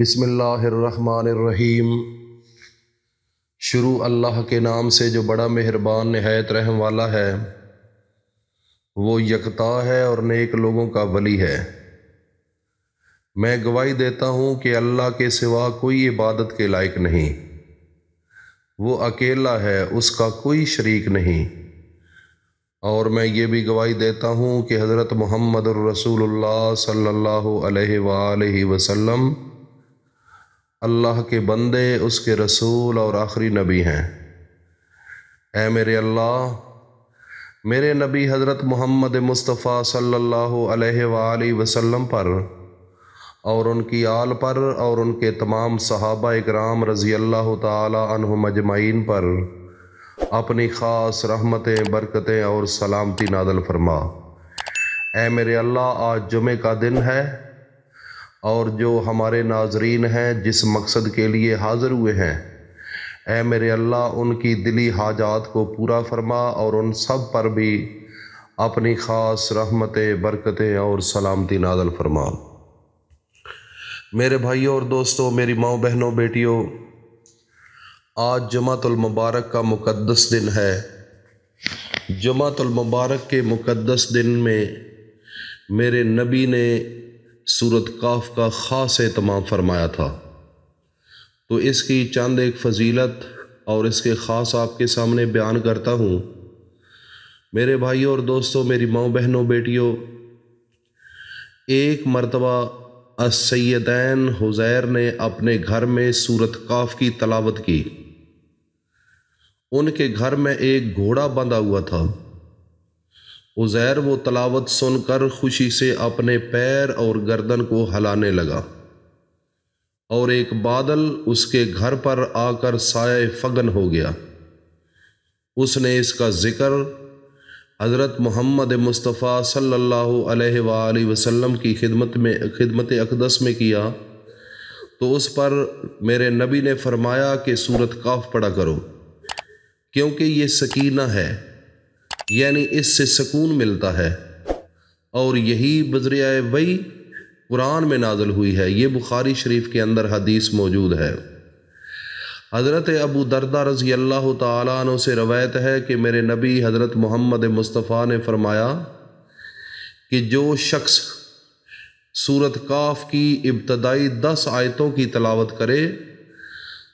बिसमीम शुरू अल्लाह के नाम से जो बड़ा मेहरबान नहायत रहम वाला है वो यकता है और नेक लोगों का वली है मैं गवाही देता हूँ कि अल्लाह के सिवा कोई इबादत के लायक नहीं वो अकेला है उसका कोई शरीक नहीं और मैं ये भी गवाही देता हूँ कि हज़रत मोहम्मद रसूलुल्लाह सल्लल्लाहु अलैहि वसल्लम अल्लाह के बंदे उसके रसूल और आखिरी नबी हैं ए मेरे अल्लाह मेरे नबी हज़रत मोहम्मद मुस्तफ़ा सल्लल्लाहु अलैहि वसल्लम पर और उनकी आल पर और उनके तमाम सहाबा इकराम रज़ी अल्लाह तुम अजमाइन पर अपनी ख़ास रहमतें बरकतें और सलामती नादल फरमा ए मेरे अल्लाह आज जुमे का दिन है और जो हमारे नाजरीन हैं जिस मकसद के लिए हाज़िर हुए हैं ए मेरे अल्लाह उनकी दिली हाजात को पूरा फरमा और उन सब पर भी अपनी ख़ास रहमतें बरकतें और सलामती नादल फरमा मेरे भाइयों और दोस्तों मेरी माओ बहनों बेटियों आज जमातुलमबारक का मुक़दस दिन है जमातुलमबारक के मुक़दस दिन में मेरे नबी ने सूरत काफ का ख़ास एहतमाम फरमाया था तो इसकी चंद एक फजीलत और इसके ख़ास आपके सामने बयान करता हूँ मेरे भाइयों और दोस्तों मेरी माओ बहनों बेटियों एक मरतबा असैदैन हुजैर ने अपने घर में सूरत काफ की तलावत की उनके घर में एक घोड़ा बंधा हुआ था उज़ैर वो तलावत सुनकर खुशी से अपने पैर और गर्दन को हलाने लगा और एक बादल उसके घर पर आकर साय फगन हो गया उसने इसका ज़िक्र हज़रत मोहम्मद मुस्तफ़ा सल्लल्लाहु अलैहि वसल्लम की खिदमत में खिदमत अकदस में किया तो उस पर मेरे नबी ने फरमाया कि सूरत काफ पड़ा करो क्योंकि ये सकीना है यानी इससे सुकून मिलता है और यही बजरिया वही कुरान में नाजल हुई है ये बुखारी शरीफ के अंदर हदीस मौजूद है हज़रत अबू दरदा रज़ी अल्लाह तु से रवायत है कि मेरे नबी हज़रत मोहम्मद मुस्तफ़ा ने फ़रमाया कि जो शख्स सूरत काफ की इब्तदाई दस आयतों की तलावत करे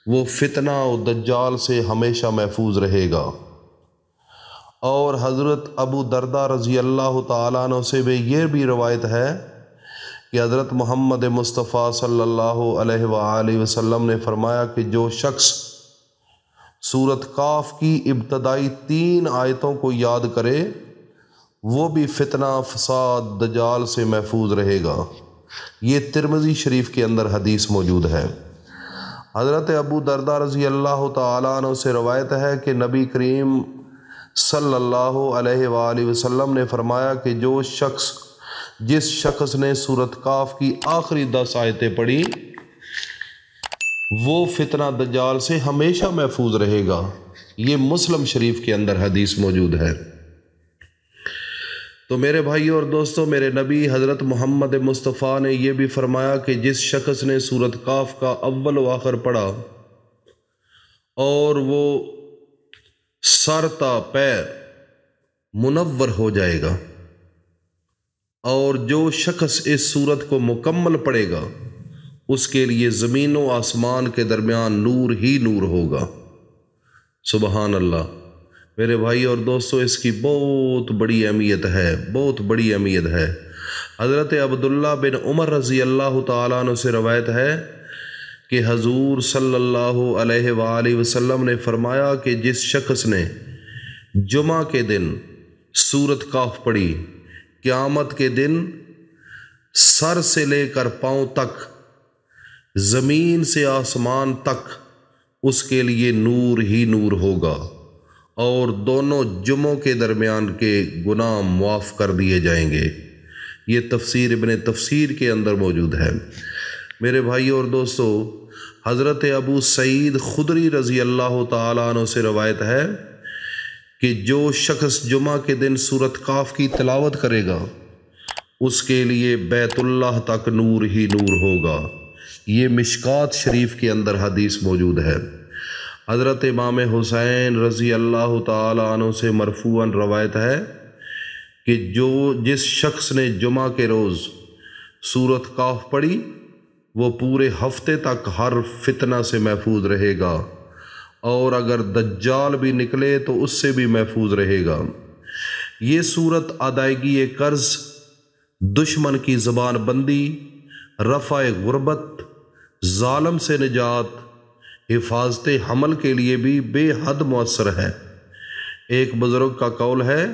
वो फितना और दज्जाल से हमेशा महफूज रहेगा और हज़रत अबू दरदा रज़ी अल्लाह तन से भी ये भी रवायत है कि हज़रत मोहम्मद मुस्तफ़ा सल्लल्लाहु अलैहि वसल्लम ने फरमाया कि जो शख्स सूरत काफ की इब्तदाई तीन आयतों को याद करे वो भी फितना फसाद दजाल से महफूज रहेगा ये तिरमजी शरीफ के अंदर हदीस मौजूद है हज़रत अबू दरदा रज़ी अल्लाह तन से रवायत है कि नबी करीम सल्लल्लाहु अलैहि वसल्लम ने फरमाया कि जो शख्स जिस शख्स ने सूरत काफ की आखिरी दस आयतें पढ़ी वो फितना दजाल से हमेशा महफूज रहेगा ये मुस्लिम शरीफ के अंदर हदीस मौजूद है तो मेरे भाई और दोस्तों मेरे नबी हज़रत मोहम्मद मुस्तफ़ा ने यह भी फरमाया कि जिस शख्स ने सूरत काफ का अव्वल आखिर पढ़ा और वो सरता पैर मुनवर हो जाएगा और जो शख्स इस सूरत को मुकम्मल पड़ेगा उसके लिए ज़मीन व आसमान के दरमियान नूर ही नूर होगा सुबहान अल्लाह मेरे भाई और दोस्तों इसकी बहुत बड़ी अहमियत है बहुत बड़ी अहमियत है हज़रत अब्दुल्ला बिन उमर रज़ी अल्लाह तु से रवायत है कि हजूर सल्लल्लाहु अलैहि वसल्लम ने फरमाया कि जिस शख्स ने जुमा के दिन सूरत काफ पड़ी क़्यामत के दिन सर से लेकर पाँव तक ज़मीन से आसमान तक उसके लिए नूर ही नूर होगा और दोनों जुमों के दरमियान के गुनाह मुआफ़ कर दिए जाएंगे ये तफसीर इबन तफसीर के अंदर मौजूद है मेरे भाई और दोस्तों हज़रत अबू सईद खुदरी रज़ी अल्लाह तु से रवायत है कि जो शख्स जुमा के दिन सूरत काफ की तलावत करेगा उसके लिए बैतुल्लाह तक नूर ही नूर होगा ये मिशकात शरीफ के अंदर हदीस मौजूद है हज़रत इमाम हुसैन रज़ी अल्लाह तु से मरफूअन रवायत है कि जो जिस शख्स ने जुमा के रोज़ सूरत काफ पढ़ी वो पूरे हफ्ते तक हर फितना से महफूज रहेगा और अगर दज्जाल भी निकले तो उससे भी महफूज रहेगा ये सूरत अदायगी कर्ज दुश्मन की ज़बान बंदी रफ़ा गुरबत ालम से निजात हिफाजत हमल के लिए भी बेहद मौसर है एक बुज़ुर्ग का कौल है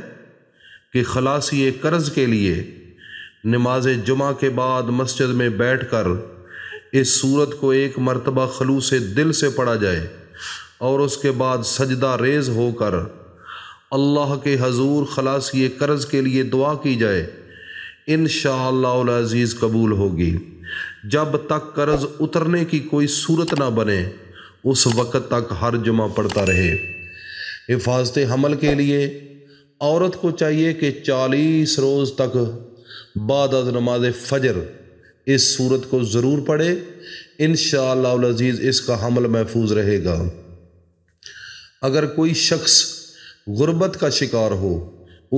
कि खलासी कर्ज के लिए नमाज जुमा के बाद मस्जिद में बैठ कर इस सूरत को एक मरतबा खलूस दिल से पढ़ा जाए और उसके बाद सजदा रेज होकर अल्लाह के हजूर खलासी कर्ज के लिए दुआ की जाए इन शज़ीज़ कबूल होगी जब तक कर्ज उतरने की कोई सूरत ना बने उस वक़्त तक हर जुमा पड़ता रहे हिफाजत हमल के लिए औरत को चाहिए कि चालीस रोज़ तक बाद नमाज फजर इस सूरत को ज़रूर पढ़े इन शजीज़ इसका हमल महफूज रहेगा अगर कोई शख्स गुर्बत का शिकार हो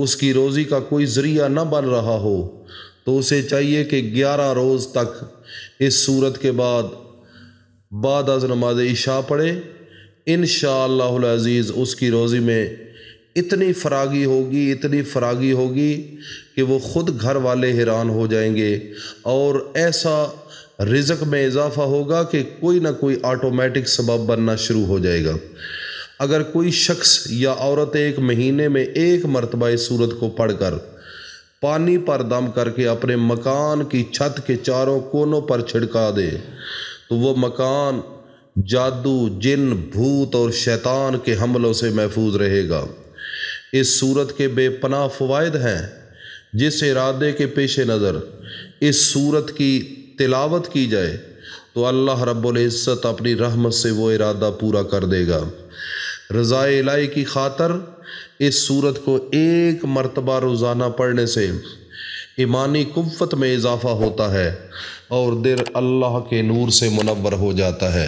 उसकी रोज़ी का कोई ज़रिया न बन रहा हो तो उसे चाहिए कि ग्यारह रोज़ तक इस सूरत के बाद बाद नमाज इशा पढ़े इन शज़ीज़ उसकी रोज़ी में इतनी फरागी होगी इतनी फरागी होगी कि वो ख़ुद घर वाले हैरान हो जाएंगे और ऐसा रिजक में इजाफा होगा कि कोई ना कोई ऑटोमेटिक सबब बनना शुरू हो जाएगा अगर कोई शख्स या औरत एक महीने में एक मरतबा इस सूरत को पढ़कर पानी पर दम करके अपने मकान की छत के चारों कोनों पर छिड़का दे तो वो मकान जादू जिन भूत और शैतान के हमलों से महफूज रहेगा इस सूरत के बेपनाह फ़वाद हैं जिस इरादे के पेश नज़र इस सूरत की तिलावत की जाए तो अल्लाह रब्ज़त अपनी रहमत से वो इरादा पूरा कर देगा रज़ा इलाही की खातर इस सूरत को एक मरतबा रोज़ाना पढ़ने से ईमानी कुफ़त में इजाफ़ा होता है और दिल अल्लाह के नूर से मुनवर हो जाता है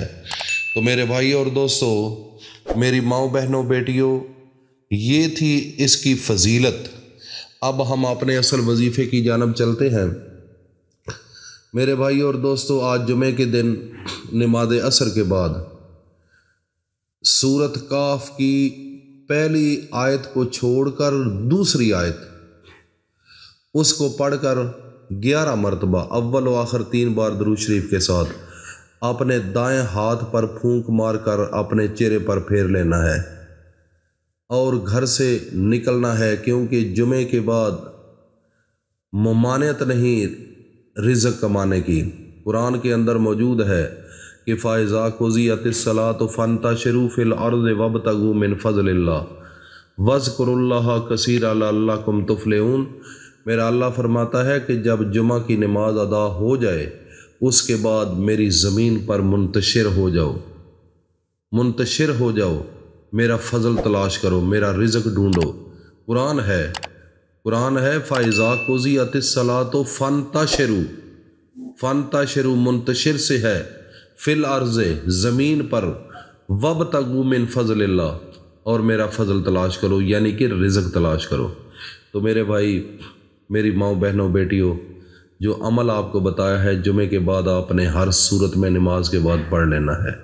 तो मेरे भाई और दोस्तों मेरी माओ बहनों बेटियों ये थी इसकी फजीलत अब हम अपने असल वजीफ़े की जानब चलते हैं मेरे भाई और दोस्तों आज जुमे के दिन नमाज असर के बाद सूरत काफ की पहली आयत को छोड़कर दूसरी आयत उसको पढ़कर ग्यारह मरतबा अव्वल व आखिर तीन बार दरू शरीफ के साथ अपने दाएं हाथ पर फूंक मारकर अपने चेहरे पर फेर लेना है और घर से निकलना है क्योंकि जुमे के बाद ममानियत नहीं रिजक कमाने की कुरान के अंदर मौजूद है कि फ़ायज़ा कोजियत सला तो फ़नता शरूफ़िल अर्ज़ वब तगु मिन फ़ज़ल्ला वज़कुरल्ला कसीर अल्लाह कुम तुफ़लेऊन मेरा अल्लाह फरमाता है कि जब जुमा की नमाज अदा हो जाए उसके बाद मेरी ज़मीन पर मुंतशिर हो जाओ मुंतशिर हो जाओ मेरा फजल तलाश करो मेरा रिजक ढूंढो कुरान है कुरान है फ़ाइज़ा कोजियत सला तो फ़न तशरु फ़न ताशरु मुंतशिर से है फिल अर्ज़ ज़मीन पर वब तगु मिन फजल और मेरा फजल तलाश करो यानी कि रिजक तलाश करो तो मेरे भाई मेरी माओ बहनों बेटियों जो अमल आपको बताया है जुमे के बाद आपने हर सूरत में नमाज के बाद पढ़ लेना है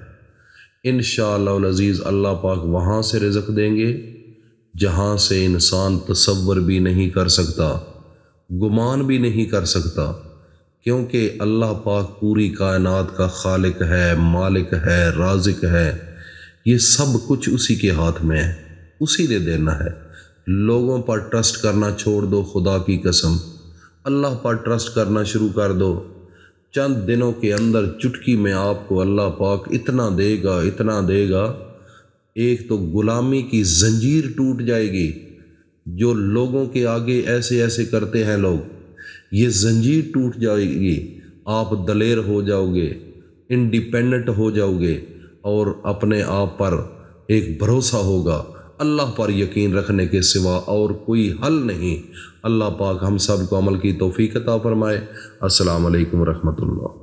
इन शज़ीज़ अल्लाह पाक वहाँ से रिजक देंगे जहाँ से इंसान तस्वर भी नहीं कर सकता गुमान भी नहीं कर सकता क्योंकि अल्लाह पाक पूरी कायनात का खालिक है मालिक है राजिक है ये सब कुछ उसी के हाथ में है उसी ने देना है लोगों पर ट्रस्ट करना छोड़ दो खुदा की कसम अल्लाह पर ट्रस्ट करना शुरू कर दो चंद दिनों के अंदर चुटकी में आपको अल्लाह पाक इतना देगा इतना देगा एक तो गुलामी की जंजीर टूट जाएगी जो लोगों के आगे ऐसे ऐसे करते हैं लोग ये जंजीर टूट जाएगी आप दलेर हो जाओगे इंडिपेंडेंट हो जाओगे और अपने आप पर एक भरोसा होगा अल्लाह पर यकीन रखने के सिवा और कोई हल नहीं अल्लाह पाक हम सब को अमल की तोफ़ी अता फ़रमाए असल वरहमल